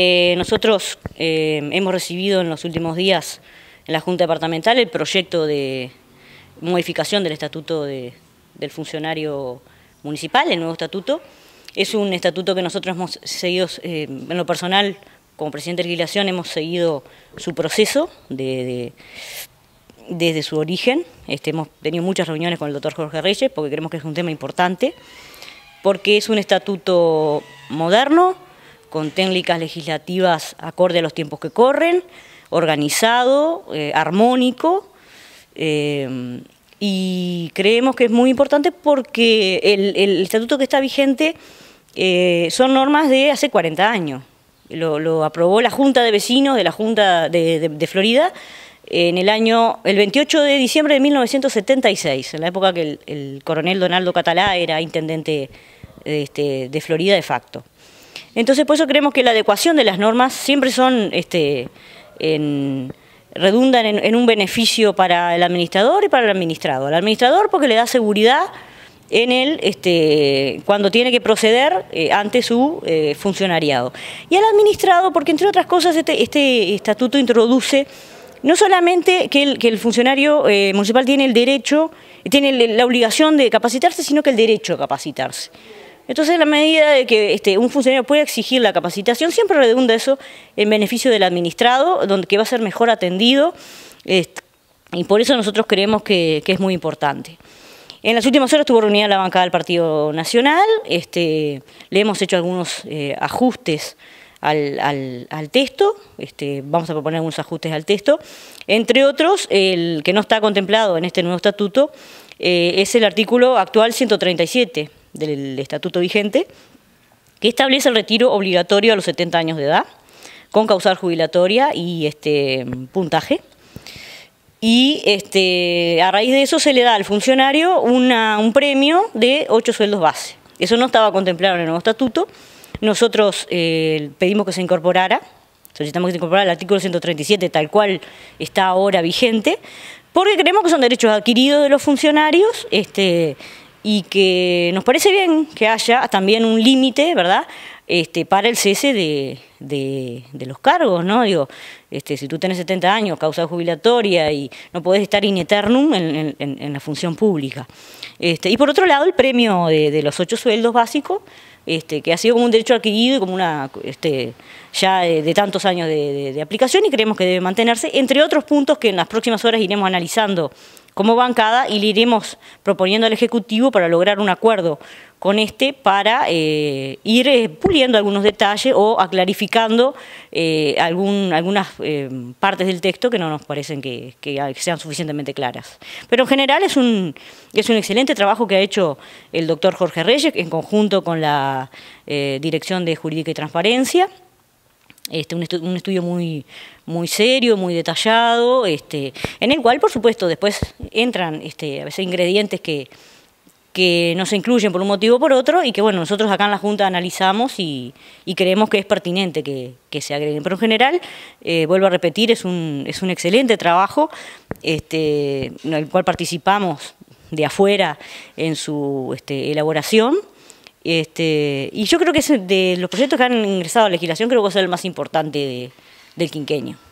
Eh, nosotros eh, hemos recibido en los últimos días en la Junta Departamental el proyecto de modificación del estatuto del funcionario municipal, el nuevo estatuto. Es un estatuto que nosotros hemos seguido, eh, en lo personal, como presidente de legislación, hemos seguido su proceso desde su origen. Este, hemos tenido muchas reuniones con el doctor Jorge Reyes porque creemos que es un tema importante, porque es un estatuto moderno, con técnicas legislativas acorde a los tiempos que corren, organizado, eh, armónico, eh, y creemos que es muy importante porque el, estatuto que está vigente eh, son normas de hace 40 años. Lo, aprobó la Junta de Vecinos de la Junta de, Florida en el año, el 28 de diciembre de 1976, en la época que el, coronel Donaldo Catalá era intendente este, de Florida de facto. Entonces, por eso creemos que la adecuación de las normas siempre son, este, en, redundan en, un beneficio para el administrador y para el administrado. Al administrador porque le da seguridad en él este, cuando tiene que proceder eh, ante su eh, funcionariado. Y al administrado porque, entre otras cosas, este, este estatuto introduce no solamente que el, funcionario eh, municipal tiene el derecho, tiene la obligación de capacitarse, sino que el derecho a capacitarse. Entonces, en la medida de que este, un funcionario pueda exigir la capacitación, siempre redunda eso en beneficio del administrado, donde que va a ser mejor atendido, y por eso nosotros creemos que, es muy importante. En las últimas horas tuvo reunida la bancada del Partido Nacional, este, le hemos hecho algunos eh, ajustes al, texto, este, vamos a proponer algunos ajustes al texto, entre otros, el que no está contemplado en este nuevo estatuto eh, es el artículo actual 137, del estatuto vigente, que establece el retiro obligatorio a los 70 años de edad, con causal jubilatoria y este, puntaje. Y este, a raíz de eso se le da al funcionario una, un premio de 8 sueldos base. Eso no estaba contemplado en el nuevo estatuto. Nosotros eh, pedimos que se incorporara, solicitamos que se incorporara el artículo 137 tal cual está ahora vigente, porque creemos que son derechos adquiridos de los funcionarios este, y que nos parece bien que haya también un límite, ¿verdad? Este, para el cese de, los cargos, ¿no? Digo, este, si tú tienes 70 años, causa jubilatoria y no podés estar in eternum en, la función pública. Este, y por otro lado, el premio de, los ocho sueldos básicos, este, que ha sido como un derecho adquirido y como una, este, ya de, tantos años de, de aplicación y creemos que debe mantenerse, entre otros puntos que en las próximas horas iremos analizando como bancada y le iremos proponiendo al Ejecutivo para lograr un acuerdo con este para eh, ir eh, puliendo algunos detalles o aclarificando eh, algunas partes del texto que no nos parecen que, que, sean suficientemente claras. Pero en general es un, es un excelente trabajo que ha hecho el doctor Jorge Reyes en conjunto con la Dirección de Jurídica y Transparencia. Este, un, estudio muy, muy serio, muy detallado, este, en el cual, por supuesto, después entran este, a veces ingredientes que, no se incluyen por un motivo o por otro y que, bueno, nosotros acá en la Junta analizamos y, creemos que es pertinente que, se agreguen. Pero en general, eh, vuelvo a repetir, es un, es un excelente trabajo en el cual participamos de afuera en su elaboración este, y yo creo que es de los proyectos que han ingresado a la legislación, creo que es el más importante del quinqueño.